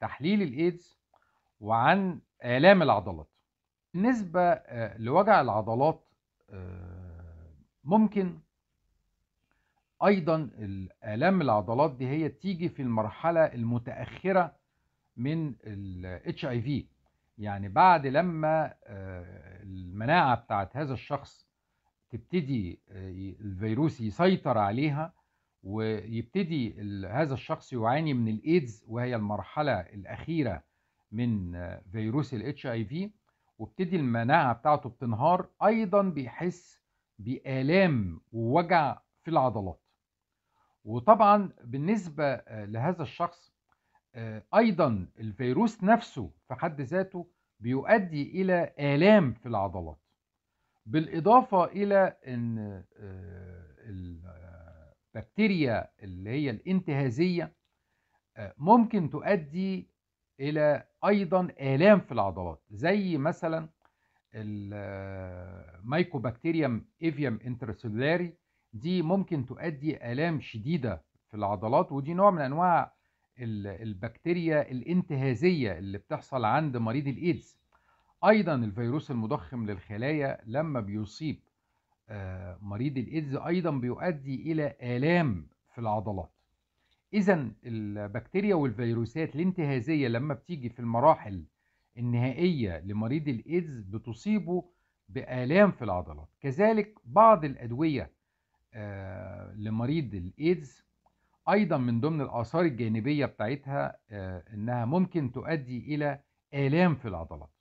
تحليل الايدز وعن الام العضلات بالنسبه آه، لوجع العضلات آه، ممكن ايضا الام العضلات دي هي تيجي في المرحله المتاخره من الاتش اي في يعني بعد لما آه، المناعه بتاعت هذا الشخص تبتدي الفيروس يسيطر عليها ويبتدي هذا الشخص يعاني من الايدز وهي المرحله الاخيره من فيروس الاتش اي في وابتدي المناعه بتاعته بتنهار ايضا بيحس بالام ووجع في العضلات وطبعا بالنسبه لهذا الشخص آه، ايضا الفيروس نفسه في حد ذاته بيؤدي الى الام في العضلات بالاضافه الى ان آه، البكتيريا اللي هي الانتهازية آه، ممكن تؤدي إلى أيضا آلام في العضلات زي مثلا الميكوبكتيريم إيفيم انترسولاري دي ممكن تؤدي آلام شديدة في العضلات ودي نوع من أنواع البكتيريا الانتهازية اللي بتحصل عند مريض الإيدز أيضا الفيروس المضخم للخلايا لما بيصيب آه، مريض الإيدز أيضا بيؤدي إلى آلام في العضلات إذا البكتيريا والفيروسات الانتهازية لما بتيجي في المراحل النهائية لمريض الإيدز بتصيبه بآلام في العضلات كذلك بعض الأدوية آه، لمريض الإيدز أيضا من ضمن الآثار الجانبية بتاعتها آه، إنها ممكن تؤدي إلى آلام في العضلات